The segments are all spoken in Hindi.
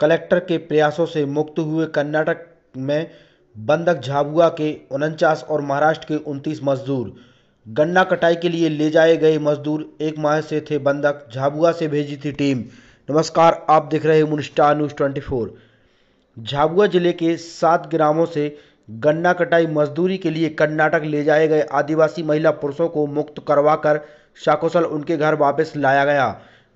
कलेक्टर के प्रयासों से मुक्त हुए कर्नाटक में बंधक झाबुआ के उनचास और महाराष्ट्र के उनतीस मजदूर गन्ना कटाई के लिए ले जाए गए मजदूर एक माह से थे बंधक झाबुआ से भेजी थी टीम नमस्कार आप देख रहे हैं मुनिस्टा न्यूज ट्वेंटी फोर झाबुआ जिले के सात ग्रामों से गन्ना कटाई मजदूरी के लिए कर्नाटक ले जाए गए आदिवासी महिला पुरुषों को मुक्त करवाकर शाकोसल उनके घर वापस लाया गया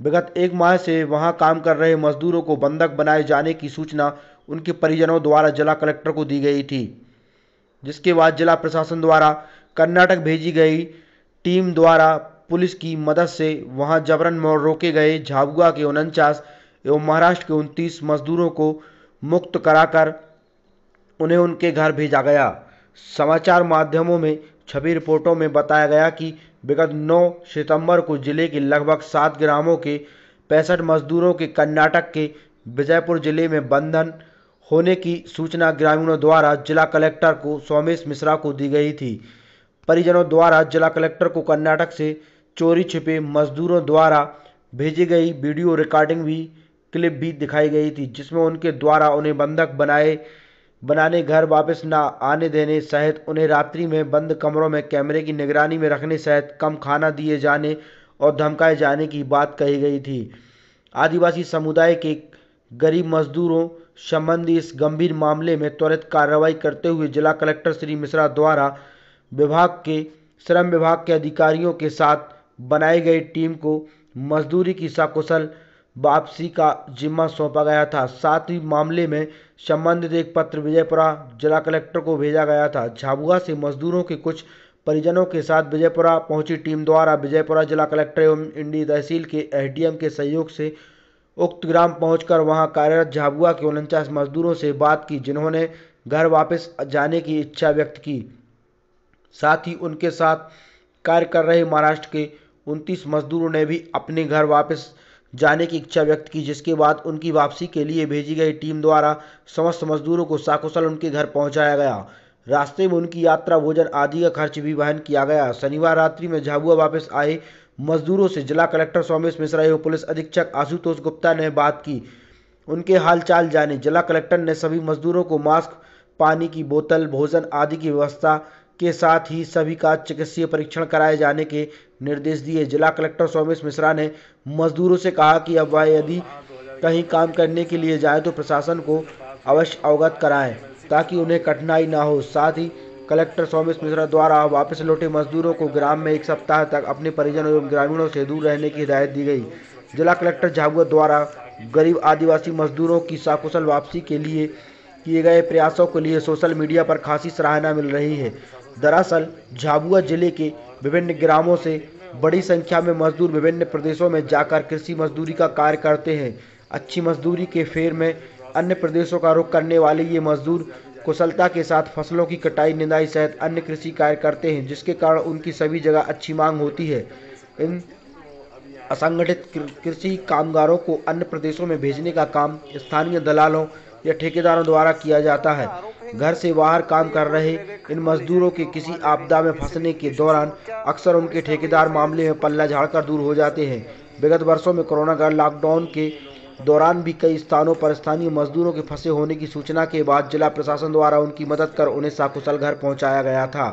विगत एक माह से वहां काम कर रहे मजदूरों को बंधक बनाए जाने की सूचना उनके परिजनों द्वारा जिला कलेक्टर को दी गई थी जिसके बाद जिला प्रशासन द्वारा कर्नाटक भेजी गई टीम द्वारा पुलिस की मदद से वहां जबरन रोके गए झाबुआ के उनचास एवं महाराष्ट्र के उनतीस मजदूरों को मुक्त कराकर उन्हें उनके घर भेजा गया समाचार माध्यमों में छपी रिपोर्टों में बताया गया कि विगत 9 सितंबर को जिले के लगभग सात ग्रामों के पैंसठ मजदूरों के कर्नाटक के विजयपुर जिले में बंधन होने की सूचना ग्रामीणों द्वारा जिला कलेक्टर को सोमेश मिश्रा को दी गई थी परिजनों द्वारा जिला कलेक्टर को कर्नाटक से चोरी छिपे मजदूरों द्वारा भेजी गई वीडियो रिकॉर्डिंग भी क्लिप भी दिखाई गई थी जिसमें उनके द्वारा उन्हें बंधक बनाए बनाने घर वापस न आने देने सहित उन्हें रात्रि में बंद कमरों में कैमरे की निगरानी में रखने सहित कम खाना दिए जाने और धमकाए जाने की बात कही गई थी आदिवासी समुदाय के गरीब मजदूरों संबंधी इस गंभीर मामले में त्वरित कार्रवाई करते हुए जिला कलेक्टर श्री मिश्रा द्वारा विभाग के श्रम विभाग के अधिकारियों के साथ बनाई गई टीम को मजदूरी की सकुशल वापसी का जिम्मा सौंपा गया था साथ ही मामले में संबंधित एक पत्र विजयपुरा जिला कलेक्टर को भेजा गया था झाबुआ से मजदूरों के कुछ परिजनों के साथ विजयपुरा पहुंची टीम द्वारा विजयपुरा जिला कलेक्टर एवं इंडी तहसील के एसडीएम के सहयोग से उक्त ग्राम पहुंचकर वहां कार्यरत झाबुआ के उनचास मजदूरों से बात की जिन्होंने घर वापस जाने की इच्छा व्यक्त की साथ ही उनके साथ कार्य कर रहे महाराष्ट्र के उनतीस मजदूरों ने भी अपने घर वापस जाने की इच्छा व्यक्त की जिसके बाद उनकी वापसी के लिए भेजी गई टीम द्वारा समस्त मजदूरों को साकुशल उनके घर पहुंचाया गया रास्ते में उनकी यात्रा भोजन आदि का खर्च भी वहन किया गया शनिवार रात्रि में झाबुआ वापस आए मजदूरों से जिला कलेक्टर सोमेश मिश्रा एवं पुलिस अधीक्षक आशुतोष गुप्ता ने बात की उनके हालचाल जाने जिला कलेक्टर ने सभी मजदूरों को मास्क पानी की बोतल भोजन आदि की व्यवस्था के साथ ही सभी का चिकित्सीय परीक्षण कराए जाने के निर्देश दिए जिला कलेक्टर सोमेश मिश्रा ने मजदूरों से कहा कि अब वह यदि कहीं काम करने के लिए जाए तो प्रशासन को अवश्य अवगत कराएं ताकि उन्हें कठिनाई ना हो साथ ही कलेक्टर सोमेश मिश्रा द्वारा वापस लौटे मजदूरों को ग्राम में एक सप्ताह तक अपने परिजनों एवं ग्रामीणों से दूर रहने की हिदायत दी गई जिला कलेक्टर झाबुआ द्वारा गरीब आदिवासी मजदूरों की साकुशल वापसी के लिए किए गए प्रयासों के लिए सोशल मीडिया पर खासी सराहना मिल रही है दरअसल झाबुआ जिले के विभिन्न ग्रामों से बड़ी संख्या में मजदूर विभिन्न प्रदेशों में जाकर कृषि मजदूरी का कार्य करते हैं अच्छी मजदूरी के फेर में अन्य प्रदेशों का रुख करने वाले ये मजदूर कुशलता के साथ फसलों की कटाई निंदाई सहित अन्य कृषि कार्य करते हैं जिसके कारण उनकी सभी जगह अच्छी मांग होती है इन असंगठित कृषि कामगारों को अन्य प्रदेशों में भेजने का काम स्थानीय दलालों या ठेकेदारों द्वारा किया जाता है घर से बाहर काम कर रहे इन मजदूरों के किसी आपदा में फंसने के दौरान अक्सर उनके ठेकेदार मामले में पल्ला झाड़कर दूर हो जाते हैं विगत वर्षों में कोरोना काल लॉकडाउन के दौरान भी कई स्थानों पर स्थानीय मजदूरों के फंसे होने की सूचना के बाद जिला प्रशासन द्वारा उनकी मदद कर उन्हें साकुशल घर पहुंचाया गया था